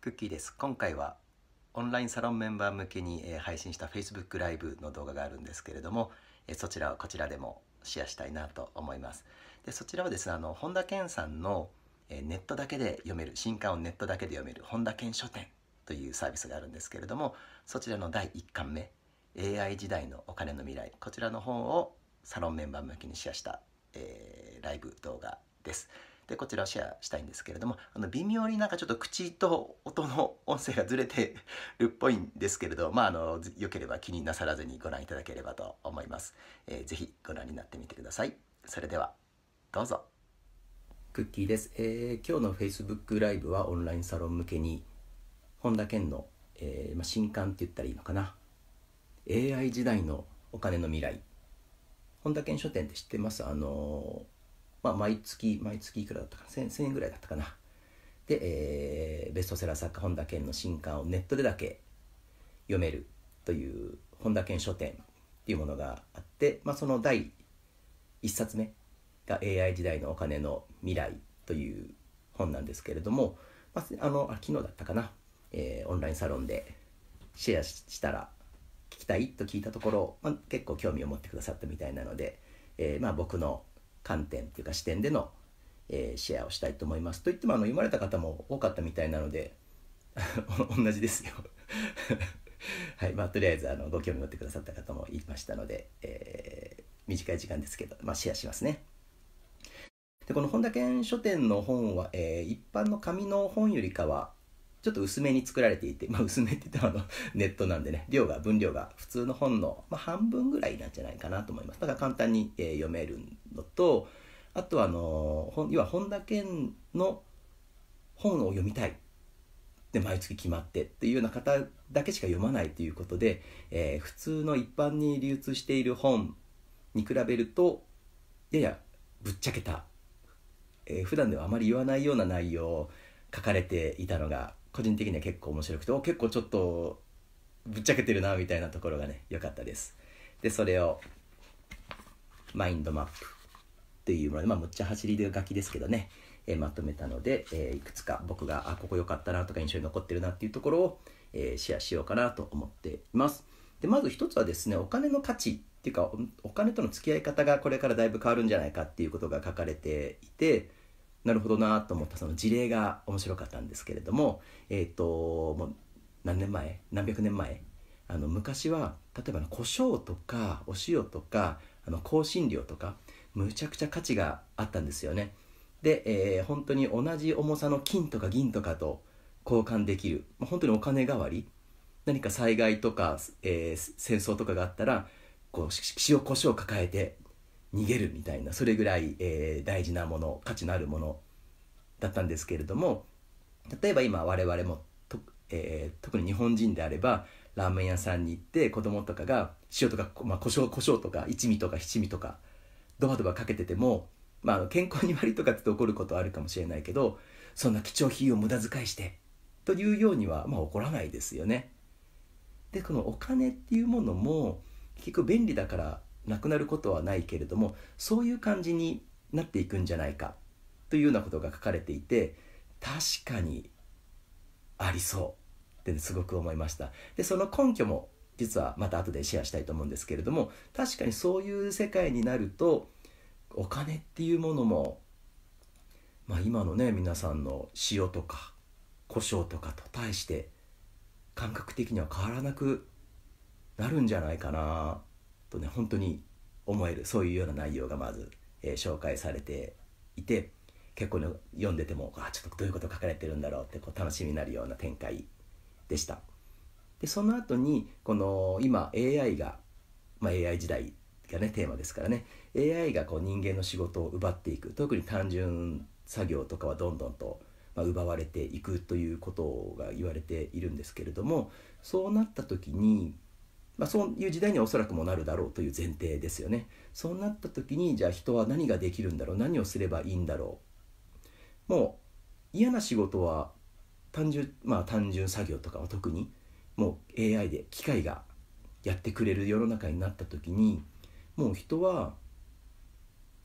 クッキーです今回はオンラインサロンメンバー向けに配信した Facebook ライブの動画があるんですけれどもそちらはこちらでもシェアしたいなと思いますでそちらはですねあの本田健さんのネットだけで読める新刊をネットだけで読める本田健書店というサービスがあるんですけれどもそちらの第1巻目 AI 時代のお金の未来こちらの本をサロンメンバー向けにシェアした、えー、ライブ動画です。でこちらをシェアしたいんですけれどもあの微妙になんかちょっと口と音の音声がずれてるっぽいんですけれどまああのよければ気になさらずにご覧いただければと思います、えー、ぜご覧になってみてくださいそれではどうぞクッキーです、えー、今日の Facebook ライブはオンラインサロン向けに本田健の、えー、ま新刊って言ったらいいのかな AI 時代のお金の未来本田健書店って知ってますあのーまあ、毎月、毎月いくらだったかな、1000, 1000円ぐらいだったかな。で、えー、ベストセラー作家本田健の新刊をネットでだけ読めるという本田健書店っていうものがあって、まあ、その第1冊目が AI 時代のお金の未来という本なんですけれども、まあ、あのあ昨日だったかな、えー、オンラインサロンでシェアしたら聞きたいと聞いたところ、まあ、結構興味を持ってくださったみたいなので、えー、まあ僕の観点っていうか視点での、えー、シェアをしたいと思います。といってもあの読まれた方も多かったみたいなので 同じですよ はいまあ、とりあえずあのご興味持ってくださった方もいましたので、えー、短い時間ですけど、まあ、シェアしますね。でこの本田健書店の本は、えー、一般の紙の本よりかはちょっと薄めに作られていて、まあ、薄めって言ってもあの ネットなんでね量が分量が普通の本の、まあ、半分ぐらいなんじゃないかなと思いますだから簡単に、えー、読めるのとあとあのー、要は本田健の本を読みたいで毎月決まってっていうような方だけしか読まないということで、えー、普通の一般に流通している本に比べるとややぶっちゃけた、えー、普段ではあまり言わないような内容を書かれていたのが個人的には結構面白くて結構ちょっとぶっちゃけてるなみたいなところがね良かったですでそれをマインドマップっていうものでまあむっちゃ走りで書きですけどね、えまとめたので、えー、いくつか僕があここ良かったなとか印象に残ってるなっていうところを、えー、シェアしようかなと思っていますでまず一つはですねお金の価値っていうかお金との付き合い方がこれからだいぶ変わるんじゃないかっていうことが書かれていてなるほどなと思ったその事例が面白かったんですけれどもえっ、ー、ともう何年前何百年前あの昔は例えばの胡椒とかお塩とかあの香辛料とかむちゃくちゃ価値があったんですよねで、えー、本当に同じ重さの金とか銀とかと交換できる、まあ、本当にお金代わり何か災害とか、えー、戦争とかがあったらこう塩コショウ抱えて逃げるみたいなそれぐらい、えー、大事なもの価値のあるものだったんですけれども例えば今我々もと、えー、特に日本人であればラーメン屋さんに行って子供とかが塩とか、まあ、胡椒胡椒とか一味とか七味とかドバドバかけてても、まあ、健康に悪いとかって怒ることはあるかもしれないけどそんな貴重品を無駄遣いしてというようには、まあ、怒らないですよね。でこのお金っていうものも結局便利だからなくなることはないけれどもそういう感じになっていくんじゃないかというようなことが書かれていて確かにありそうってすごく思いましたでその根拠も実はまた後でシェアしたいと思うんですけれども確かにそういう世界になるとお金っていうものも、まあ、今のね皆さんの塩とか胡椒とかと対して感覚的には変わらなくなるんじゃないかなとね本当に思えるそういうような内容がまず、えー、紹介されていて結構、ね、読んでてもあちょっとどういうこと書かれてるんだろうってこう楽しみになるような展開でした。でその後にこの今 AI が、まあ、AI 時代がねテーマですからね AI がこう人間の仕事を奪っていく特に単純作業とかはどんどんと、まあ、奪われていくということが言われているんですけれどもそうなった時にまあ、そういう時代にはおそらくもなるだろうという前提ですよね。そうなった時にじゃあ人は何ができるんだろう何をすればいいんだろうもう嫌な仕事は単純まあ単純作業とかは特にもう AI で機械がやってくれる世の中になった時にもう人は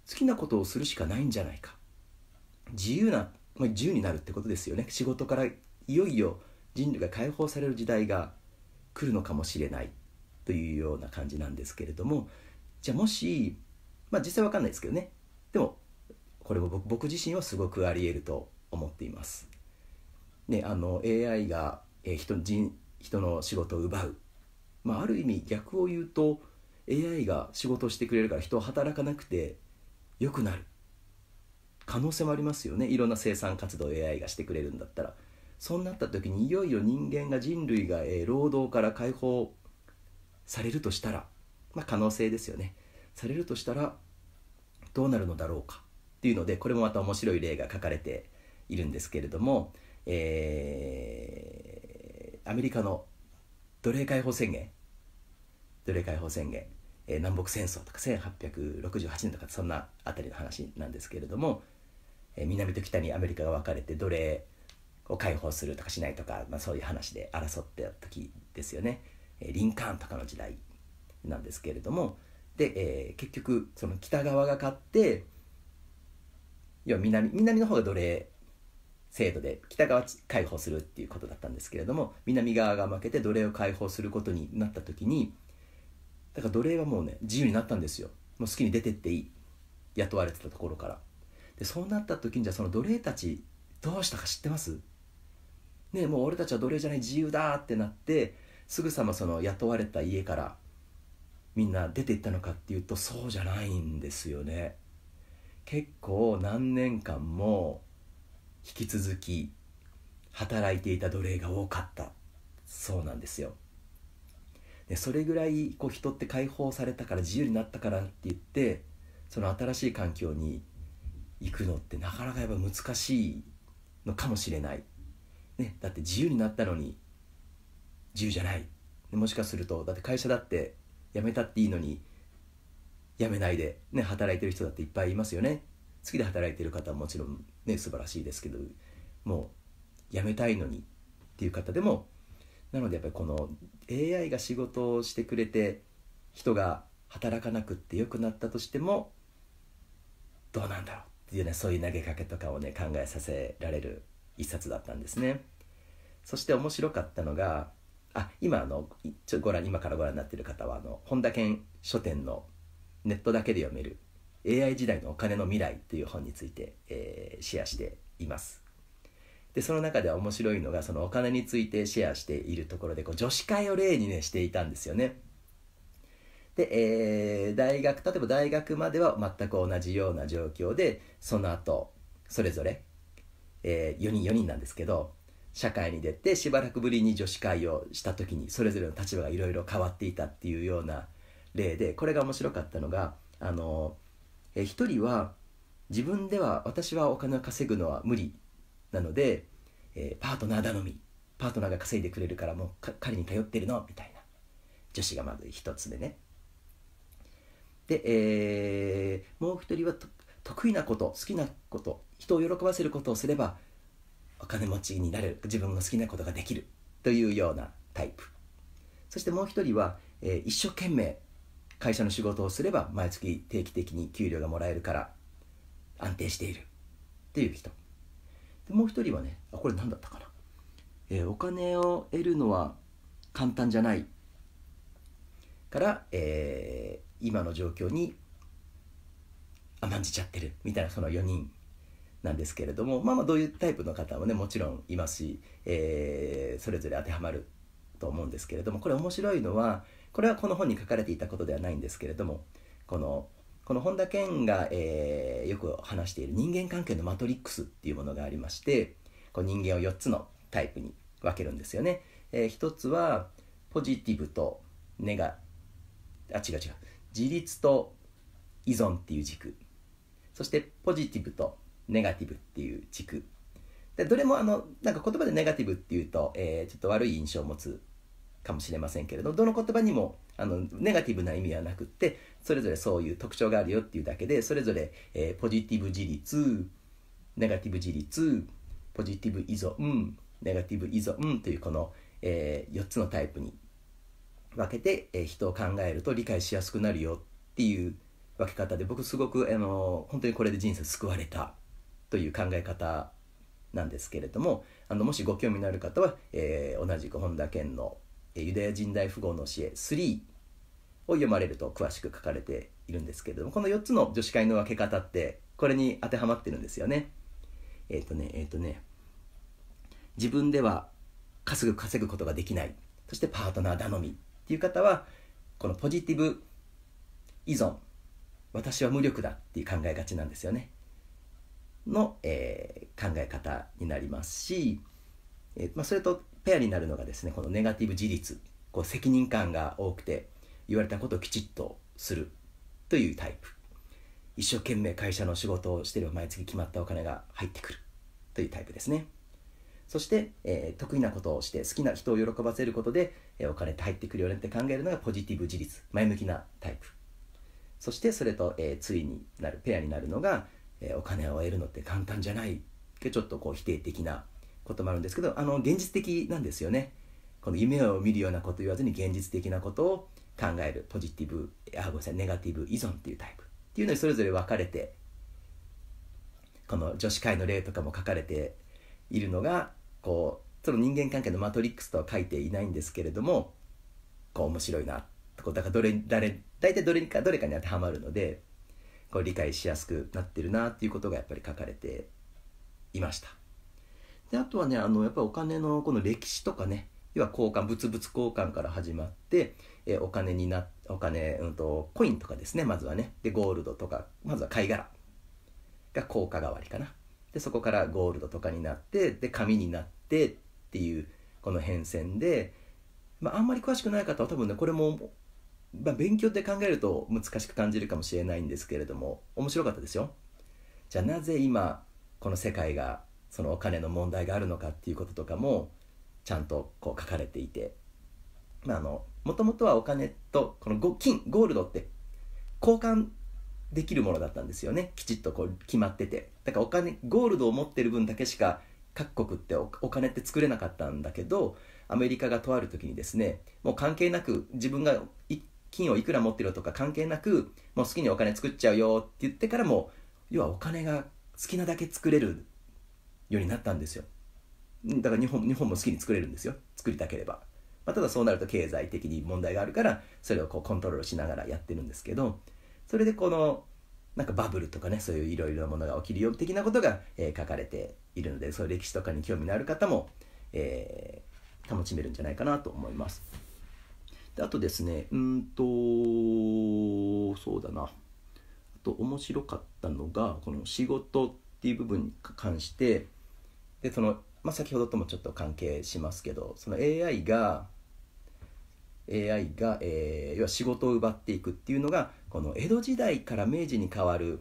好きなことをするしかないんじゃないか自由な、まあ、自由になるってことですよね仕事からいよいよ人類が解放される時代が来るのかもしれないというような感じなんですけれどもじゃあもしまあ実際わかんないですけどねでもこれも僕自身はすごくありえると思っています。ね、あの AI が、え人人人の仕事を奪う、まあ、ある意味逆を言うと AI が仕事をしてくれるから人は働かなくて良くなる可能性もありますよねいろんな生産活動を AI がしてくれるんだったらそうなった時にいよいよ人間が人類が、え労働から解放されるとしたら、まあ、可能性ですよねされるとしたらどうなるのだろうかっていうのでこれもまた面白い例が書かれているんですけれども、えー、アメリカの奴隷解放宣言奴隷解放宣言、えー、南北戦争とか1868年とかそんなあたりの話なんですけれども、えー、南と北にアメリカが分かれて奴隷を解放するとかしないとか、まあ、そういう話で争った時ですよね。リンカーンとかの時代なんですけれどもで、えー、結局その北側が勝って要は南南の方が奴隷制度で北側解放するっていうことだったんですけれども南側が負けて奴隷を解放することになった時にだから奴隷はもうね自由になったんですよもう好きに出てっていい雇われてたところからでそうなった時にじゃあその奴隷たちどうしたか知ってますねもう俺たちは奴隷じゃない自由だってなってすぐさまその雇われた家からみんな出ていったのかっていうとそうじゃないんですよね結構何年間も引き続き働いていた奴隷が多かったそうなんですよでそれぐらいこう人って解放されたから自由になったからって言ってその新しい環境に行くのってなかなかやっぱ難しいのかもしれない、ね、だって自由になったのに自由じゃないもしかするとだって会社だって辞めたっていいのに辞めないで、ね、働いてる人だっていっぱいいますよね好きで働いてる方はもちろんね素晴らしいですけどもう辞めたいのにっていう方でもなのでやっぱりこの AI が仕事をしてくれて人が働かなくって良くなったとしてもどうなんだろうっていうねそういう投げかけとかをね考えさせられる一冊だったんですね。そして面白かったのがあ今あのちょご覧今からご覧になっている方はあの本田健書店のネットだけで読める AI 時代のお金の未来という本について、えー、シェアしていますでその中では面白いのがそのお金についてシェアしているところでこう女子会を例にねしていたんですよねで、えー、大学例えば大学までは全く同じような状況でその後それぞれ、えー、4人4人なんですけど社会に出てしばらくぶりに女子会をした時にそれぞれの立場がいろいろ変わっていたっていうような例でこれが面白かったのがあのえ一人は自分では私はお金を稼ぐのは無理なので、えー、パートナー頼みパートナーが稼いでくれるからもう彼に頼ってるのみたいな女子がまず一つでねで、えー、もう一人は得意なこと好きなこと人を喜ばせることをすればお金持ちになる自分の好きなことができるというようなタイプそしてもう一人は、えー、一生懸命会社の仕事をすれば毎月定期的に給料がもらえるから安定しているっていう人でもう一人はねあこれ何だったかな、えー、お金を得るのは簡単じゃないから、えー、今の状況に甘んじちゃってるみたいなその4人なんですけれども、まあ、まあどういうタイプの方もねもちろんいますし、えー、それぞれ当てはまると思うんですけれどもこれ面白いのはこれはこの本に書かれていたことではないんですけれどもこのこの本田健が、えー、よく話している人間関係のマトリックスっていうものがありましてこう人間を4つのタイプに分けるんですよね。えー、1つはポジティブとネガあ違う違う自立と依存っていう軸そしてポジティブとネガティブっていう軸でどれもあのなんか言葉でネガティブっていうと、えー、ちょっと悪い印象を持つかもしれませんけれどどの言葉にもあのネガティブな意味はなくってそれぞれそういう特徴があるよっていうだけでそれぞれ、えー、ポジティブ自立ネガティブ自立ポジティブ依存ネガティブ依存というこの、えー、4つのタイプに分けて、えー、人を考えると理解しやすくなるよっていう分け方で僕すごく、あのー、本当にこれで人生救われたという考え方なんですけれどもあのもしご興味のある方は、えー、同じく本田健の「ユダヤ人大富豪の教え3」を読まれると詳しく書かれているんですけれどもこの4つの女子会の分け方ってこれに当てはまってるんですよね。えっ、ー、とねえっ、ー、とね自分では稼ぐ稼ぐことができないそしてパートナー頼みっていう方はこのポジティブ依存私は無力だっていう考えがちなんですよねの、えー、考え方になりますし、えー、まあ、それとペアになるのがですねこのネガティブ自立こう責任感が多くて言われたことをきちっとするというタイプ一生懸命会社の仕事をしてれば毎月決まったお金が入ってくるというタイプですねそして、えー、得意なことをして好きな人を喜ばせることで、えー、お金って入ってくるよねって考えるのがポジティブ自立前向きなタイプそしてそれと、えー、対になるペアになるのがえお金を得るのって簡単じゃないってちょっとこう否定的なこともあるんですけどあの現実的なんですよねこの夢を見るようなこと言わずに現実的なことを考えるポジティブあごめんなさいネガティブ依存っていうタイプっていうのにそれぞれ分かれてこの女子会の例とかも書かれているのがこうその人間関係のマトリックスとは書いていないんですけれどもこう面白いなとだからどれ誰大体どれかどれかに当てはまるのでこう理解しやすくなってるなっていうことがやっぱり書かれていました。であとはねあのやっぱりお金のこの歴史とかね要は交換物々交換から始まって、えお金になお金、うんと、コインとかですねまずはねでゴールドとかまずは貝殻が硬貨代わりかなでそこからゴールドとかになってで紙になってっていうこの変遷で、まあ、あんまり詳しくない方は多分ねこれもまあ、勉強って考えると難しく感じるかもしれないんですけれども面白かったですよじゃあなぜ今この世界がそのお金の問題があるのかっていうこととかもちゃんとこう書かれていてまああのもともとはお金とこのご金ゴールドって交換できるものだったんですよねきちっとこう決まっててだからお金ゴールドを持ってる分だけしか各国ってお金って作れなかったんだけどアメリカがとある時にですねもう関係なく自分が金をいくら持ってるとか関係なくもう好きにお金作っちゃうよって言ってからも要はお金が好きなだけ作れるようになったんですよだから日本日本も好きに作れるんですよ作りたければ、まあ、ただそうなると経済的に問題があるからそれをこうコントロールしながらやってるんですけどそれでこのなんかバブルとかねそういういろいろなものが起きるよ的なことが、えー、書かれているのでそういう歴史とかに興味のある方も、えー、楽しめるんじゃないかなと思います。であとですねうんとそうだなあと面白かったのがこの仕事っていう部分に関してでその、まあ、先ほどともちょっと関係しますけどその AI が AI が、えー、要は仕事を奪っていくっていうのがこの江戸時代から明治に変わる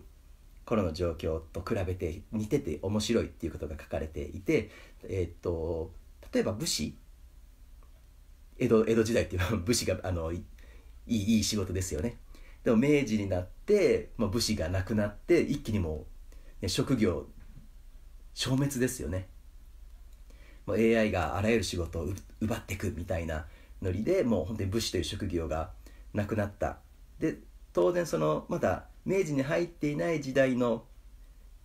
頃の状況と比べて似てて面白いっていうことが書かれていて、えー、っと例えば武士江戸江戸時代っていうのは 武士があのいいいい仕事ですよねでも明治になって、まあ、武士がなくなって一気にもう、ね、職業消滅ですよねもう AI があらゆる仕事を奪っていくみたいなノリでもう本当に武士という職業がなくなったで当然そのまだ明治に入っていない時代の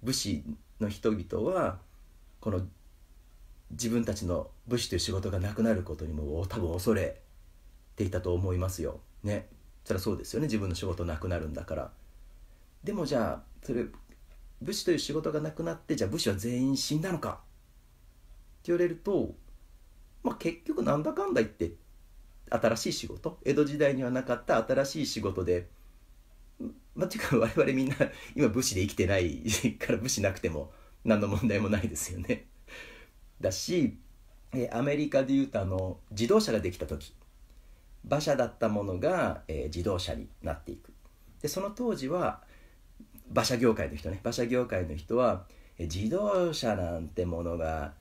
武士の人々はこの自分たちの武士という仕事がなくなることにも多分恐れていたと思いますよ。ね。そりゃそうですよね自分の仕事なくなるんだから。でもじゃあそれ武士という仕事がなくなってじゃあ武士は全員死んだのかって言われると、まあ、結局なんだかんだ言って新しい仕事江戸時代にはなかった新しい仕事で。まあ、ていうか我々みんな今武士で生きてないから武士なくても何の問題もないですよね。だしえアメリカでいうとあの自動車ができた時馬車だったものが、え自動車になっていくでその当時は馬車業界の人ね馬車業界の人は、え自動車なんてものが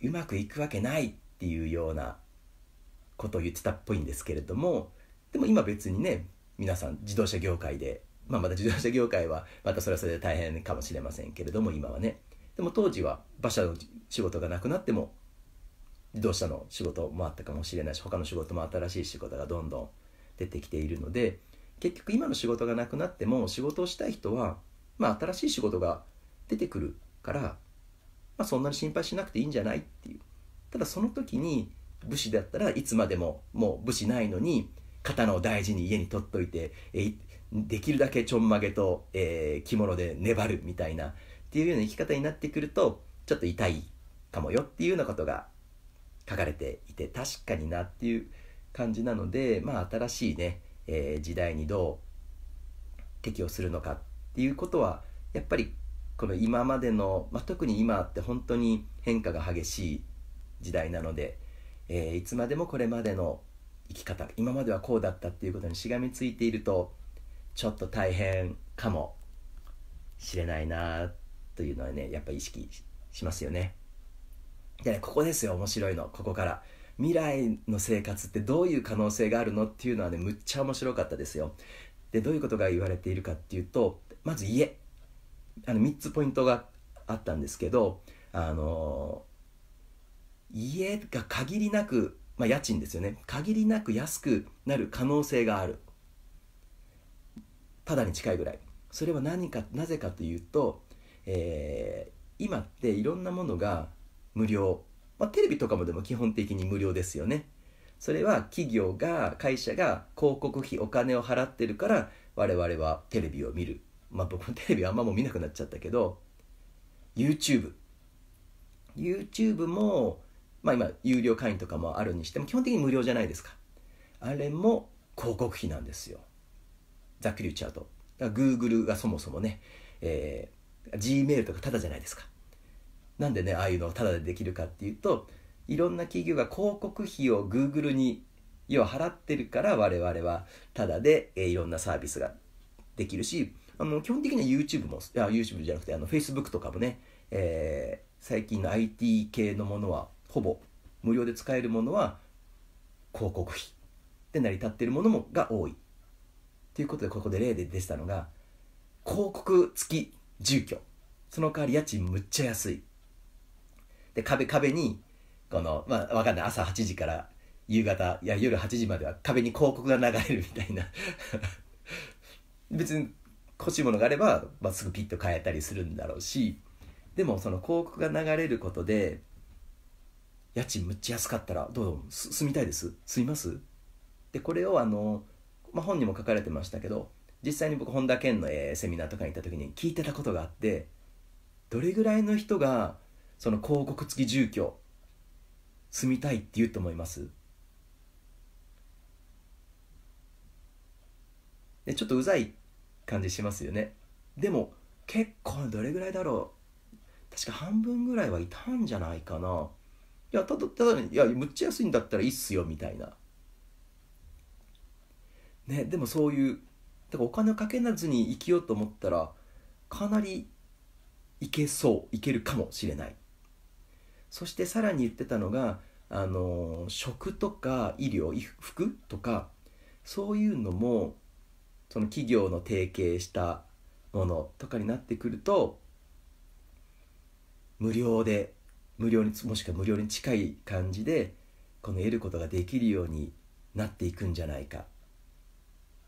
うまくいくわけないっていうようなことを言ってたっぽいんですけれどもでも今別にね皆さん自動車業界で、まあ、また自動車業界はまたそれはそれで大変かもしれませんけれども今はねでも当時は馬車の仕事がなくなっても自動車の仕事もあったかもしれないし他の仕事も新しい仕事がどんどん出てきているので結局今の仕事がなくなっても仕事をしたい人は、まあ、新しい仕事が出てくるから、まあ、そんなに心配しなくていいんじゃないっていうただその時に武士だったらいつまでももう武士ないのに刀を大事に家に取っといてえできるだけちょんまげと、えー、着物で粘るみたいなっていうような生き方になってくるとちょっと痛いかもよっていうようなことが書かれていて確かになっていう感じなので、まあ、新しいね、えー、時代にどう適応するのかっていうことはやっぱりこの今までの、まあ、特に今って本当に変化が激しい時代なので、えー、いつまでもこれまでの生き方今まではこうだったっていうことにしがみついているとちょっと大変かもしれないなというのはねやっぱ意識しますよね。でねここですよ面白いのここから未来の生活ってどういう可能性があるのっていうのはねむっちゃ面白かったですよでどういうことが言われているかっていうとまず家あの3つポイントがあったんですけどあの家が限りなく、まあ、家賃ですよね限りなく安くなる可能性があるただに近いぐらいそれは何かなぜかというと、えー、今っていろんなものが無料、まあ、テレビとかもでも基本的に無料ですよねそれは企業が会社が広告費お金を払ってるから我々はテレビを見るまあ僕もテレビあんまもう見なくなっちゃったけど YouTubeYouTube YouTube もまあ今有料会員とかもあるにしても基本的に無料じゃないですかあれも広告費なんですよざっくり言っちゃうとだから Google がそもそもね、えー、Gmail とかただじゃないですかなんでねああいうのをタダでできるかっていうといろんな企業が広告費をグーグルに要は払ってるから我々はタダで、えいろんなサービスができるしあの基本的には YouTube もあ YouTube じゃなくてあの Facebook とかもね、えー、最近の IT 系のものはほぼ無料で使えるものは広告費で成り立ってるものもが多いということでここで例で出てたのが広告付き住居その代わり家賃むっちゃ安いで、壁、壁に、この、まあ、わかんない。朝8時から夕方、いや、夜8時までは壁に広告が流れるみたいな 別に欲しいものがあれば、まあ、すぐピッと変えたりするんだろうし、でもその広告が流れることで、家賃むっちゃ安かったら、どうぞ、住みたいです住みますで、これをあの、まあ、本にも書かれてましたけど、実際に僕本田健の、えセミナーとかに行った時に聞いてたことがあってどれぐらいの人がその広告付き住居住みたいって言うと思いますでちょっとうざい感じしますよねでも結構どれぐらいだろう確か半分ぐらいはいたんじゃないかないやただただいやむっちゃ安いんだったらいいっすよみたいなねでもそういうだからお金をかけなずに生きようと思ったらかなりいけそういけるかもしれないそしてさらに言ってたのがあの食とか医療服とかそういうのもその企業の提携したものとかになってくると無料で無料にもしくは無料に近い感じでこの得ることができるようになっていくんじゃないか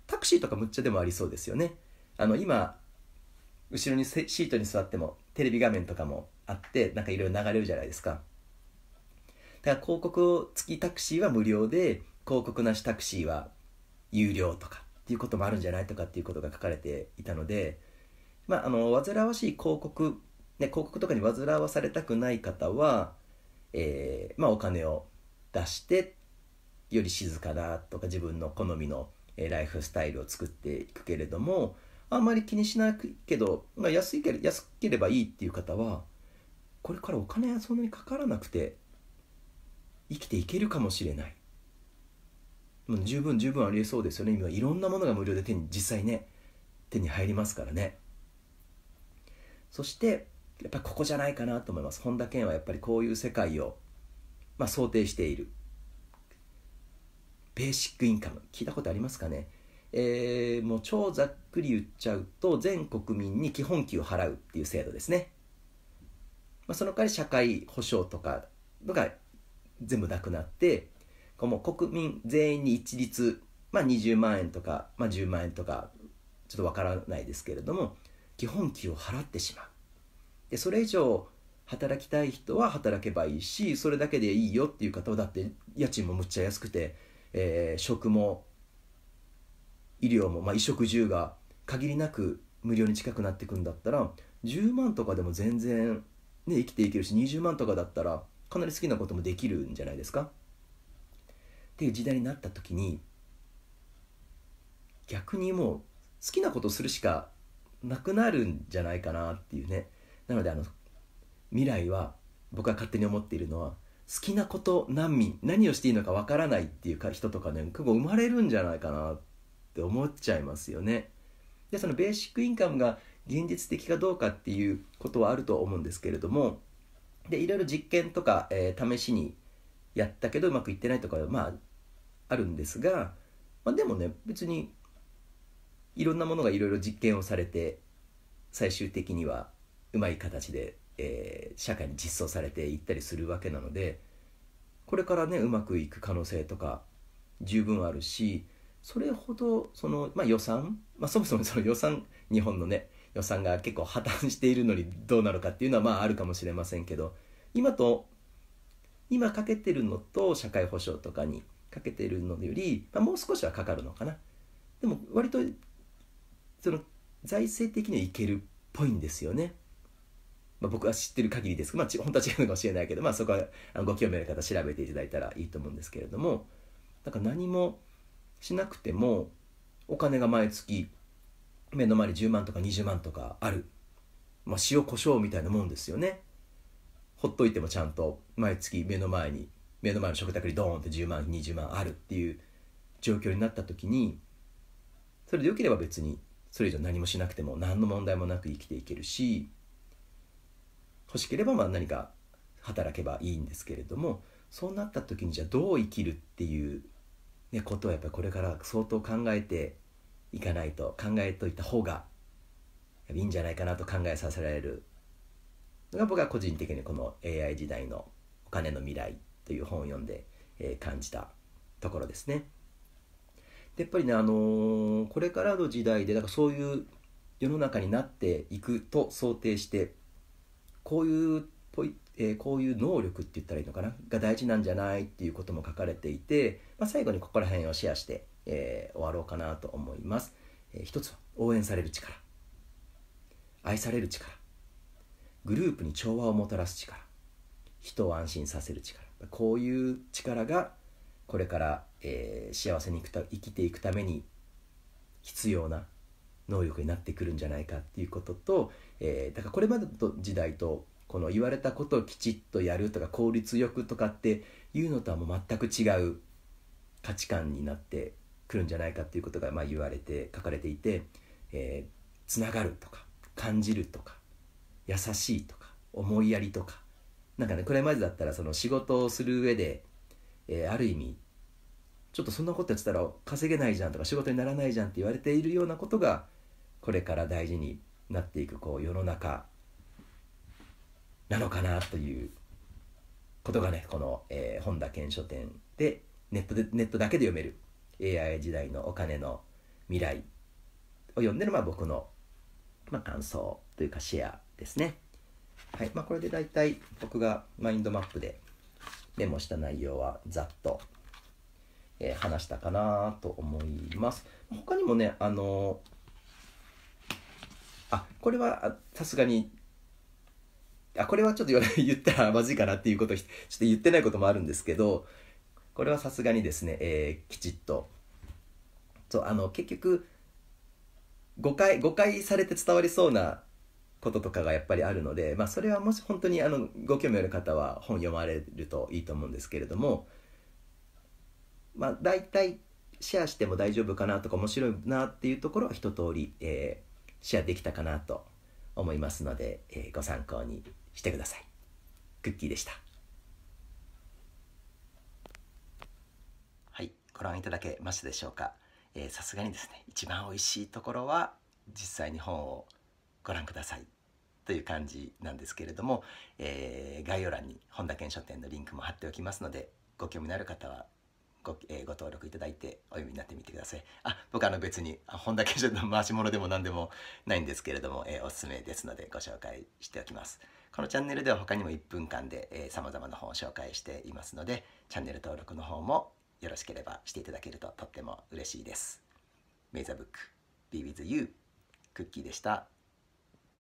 タクシーとかむっちゃでもありそうですよねあの今後ろにシートに座ってもテレビ画面とかもあってなんかいろいろ流れるじゃないですかだから広告付きタクシーは無料で広告なしタクシーは有料とかっていうこともあるんじゃないとかっていうことが書かれていたのでまああの煩わしい広告、ね、広告とかに煩わされたくない方は、えー、まあ、お金を出してより静かなとか自分の好みのライフスタイルを作っていくけれどもあんまり気にしないけど、まあ、安いけ安ければいいっていう方はこれからお金はそんなにかからなくて生きていけるかもしれない十分十分ありえそうですよね今いろんなものが無料で手に実際ね手に入りますからねそしてやっぱりここじゃないかなと思います本田健はやっぱりこういう世界を、まあ、想定しているベーシックインカム聞いたことありますかねえー、もう超ざっくり言っちゃうと全国民に基本給を払うっていう制度ですね、まあ、その代わり社会保障とかのが全部なくなってもう国民全員に一律、まあ、20万円とか、まあ、10万円とかちょっとわからないですけれども基本給を払ってしまうでそれ以上働きたい人は働けばいいしそれだけでいいよっていう方はだって家賃もむっちゃ安くて、えー、食も医療も、まあ、衣食住が限りなく無料に近くなってくんだったら10万とかでも全然、ね、生きていけるし20万とかだったらかなり好きなこともできるんじゃないですかっていう時代になった時に逆にもう好きなことするしかなくなるんじゃないかなっていうねなのであの未来は僕が勝手に思っているのは好きなこと難民何をしていいのかわからないっていうか人とかね結構生まれるんじゃないかなってって思っちゃいますよね。でそのベーシックインカムが現実的かどうかっていうことはあると思うんですけれどもでいろいろ実験とか、えー、試しにやったけどうまくいってないとかはまああるんですが、まあ、でもね別にいろんなものがいろいろ実験をされて最終的にはうまい形で、えー、社会に実装されていったりするわけなのでこれからねうまくいく可能性とか十分あるしそれほどその、まあ、予算、まあ、そもそもその予算日本のね予算が結構破綻しているのにどうなのかっていうのはまああるかもしれませんけど今と今かけてるのと社会保障とかにかけてるのより、まあ、もう少しはかかるのかなでも割とその財政的にはいけるっぽいんですよね、まあ、僕は知ってる限りですけど、まあ、本当は違うのかもしれないけど、まあ、そこはご興味ある方調べていただいたらいいと思うんですけれどもだから何もしなくてもお金が毎月目の前に10万とか20万とかある、まあ、塩コショウみたいなもんですよねほっといてもちゃんと毎月目の前に目の前の食卓にドーンって10万20万あるっていう状況になった時にそれでよければ別にそれ以上何もしなくても何の問題もなく生きていけるし欲しければまあ何か働けばいいんですけれどもそうなった時にじゃあどう生きるっていうね、ことはやっぱりこれから相当考えていかないと考えといた方がいいんじゃないかなと考えさせられるのが僕は個人的にこの AI 時代の「お金の未来」という本を読んで、え感じたところですね。でやっぱりね、あのー、これからの時代でだからそういう世の中になっていくと想定してこういうポイえー、こういう能力って言ったらいいのかなが大事なんじゃないっていうことも書かれていて、まあ、最後にここら辺をシェアして、えー、終わろうかなと思います、えー、一つは応援される力愛される力グループに調和をもたらす力人を安心させる力こういう力がこれから、え幸せに生きていくために必要な能力になってくるんじゃないかっていうことと、えー、だからこれまでの時代とこの言われたことをきちっとやるとか効率よくとかっていうのとはもう全く違う価値観になってくるんじゃないかっていうことがまあ言われて書かれていて、えー、つながるとか感じるとか優しいとか思いやりとかなんかねこれまでだったらその仕事をする上で、えー、ある意味ちょっとそんなことやってたら稼げないじゃんとか仕事にならないじゃんって言われているようなことがこれから大事になっていくこう世の中なのかなということがねこの、えー、本田健書店でネットでネットだけで読める AI 時代のお金の未来を読んでる、まあ、僕の、まあ、感想というかシェアですね。はいまあ、これで大体僕がマインドマップでメモした内容はざっと、えー、話したかなと思います。他にもね、あのー、あこれはさすがにあこれはちょっと 言ったらまずいかなっていうことちょっと言ってないこともあるんですけどこれはさすがにですね、えー、きちっとそうあの結局誤解誤解されて伝わりそうなこととかがやっぱりあるので、まあ、それはもし本当にあのご興味ある方は本読まれるといいと思うんですけれども、まあ、大体シェアしても大丈夫かなとか面白いなっていうところは一通り、えー、シェアできたかなと思いますので、えー、ご参考にしてください。クッキーでした。はい、ご覧いただけましたでしょうか。さすがにですね、一番おいしいところは実際に本をご覧くださいという感じなんですけれども、えー、概要欄に本田健書店のリンクも貼っておきますのでご興味のある方はご,、えー、ご登録いただいてお読みになってみてください。あ僕あの別に本田健書店の回し物でも何でもないんですけれども、えー、おすすめですのでご紹介しておきます。このチャンネルでは他にも1分間で、えー、様々な本を紹介していますので、チャンネル登録の方もよろしければしていただけるととっても嬉しいです。メイザブック、Be With You、クッキーでした。